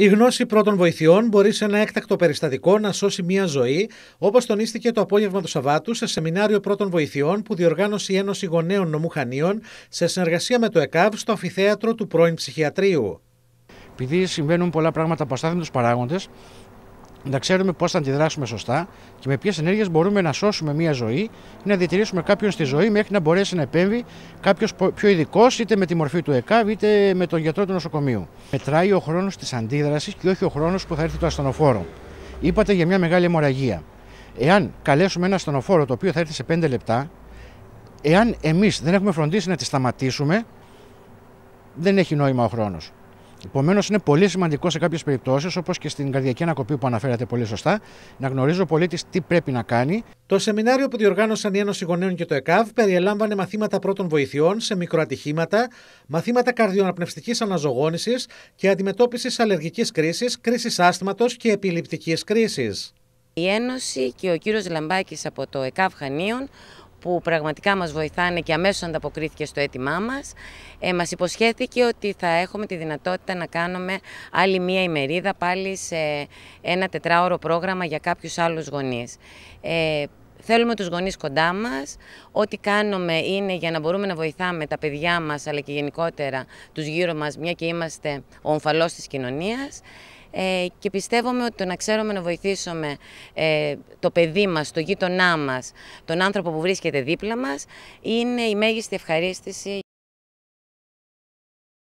Η γνώση πρώτων βοηθειών μπορεί σε ένα έκτακτο περιστατικό να σώσει μία ζωή, όπως τονίστηκε το απόγευμα του Σαββάτου σε σεμινάριο πρώτων βοηθειών που διοργάνωσε η Ένωση Γονέων Νομού σε συνεργασία με το ΕΚΑΒ στο αφιθέατρο του πρώην ψυχιατρίου. Επειδή συμβαίνουν πολλά πράγματα από αστάθμιτου παράγοντες, να ξέρουμε πώς θα αντιδράσουμε σωστά και με ποιες ενέργειες μπορούμε να σώσουμε μία ζωή ή να διατηρήσουμε κάποιον στη ζωή μέχρι να μπορέσει να επέμβει κάποιος πιο ειδικός, είτε με τη μορφή του ΕΚΑΒ είτε με τον γιατρό του νοσοκομείου. Μετράει ο χρόνος της αντίδρασης και όχι ο χρόνος που θα έρθει το ασθενοφόρο. Είπατε για μια μεγάλη αιμορραγία. Εάν καλέσουμε ένα ασθενοφόρο το οποίο θα έρθει σε 5 λεπτά, εάν εμείς δεν έχουμε φροντίσει να τη σταματήσουμε, δεν έχει νόημα ο χρόνος. Επομένως, είναι πολύ σημαντικό σε κάποιες περιπτώσεις, όπως και στην καρδιακή ανακοπή που αναφέρατε πολύ σωστά, να γνωρίζει ο πολίτης τι πρέπει να κάνει. Το σεμινάριο που διοργάνωσαν η Ένωση Γονέων και το ΕΚΑΒ περιέλαμβανε μαθήματα πρώτων βοηθειών σε μικροατυχήματα, μαθήματα καρδιοναπνευστική αναζωγόνηση και αντιμετώπισης αλλεργικής κρίσης, κρίσης άσθηματο και επιληπτικής κρίσης. Η Ένωση και ο κύριος Λαμπάκης από το ΕΚΑΒ Χανίων που πραγματικά μας βοηθάνε και αμέσως ανταποκρίθηκε στο αίτημά μας. Ε, μας υποσχέθηκε ότι θα έχουμε τη δυνατότητα να κάνουμε άλλη μία ημερίδα πάλι σε ένα τετράωρο πρόγραμμα για κάποιους άλλους γονείς. Ε, θέλουμε τους γονείς κοντά μας. Ό,τι κάνουμε είναι για να μπορούμε να βοηθάμε τα παιδιά μας, αλλά και γενικότερα τους γύρω μας, μια και είμαστε ο ομφαλός της κοινωνίας ε, και πιστεύουμε ότι το να ξέρουμε να βοηθήσουμε ε, το παιδί μας, το γείτονά μας, τον άνθρωπο που βρίσκεται δίπλα μας, είναι η μέγιστη ευχαρίστηση.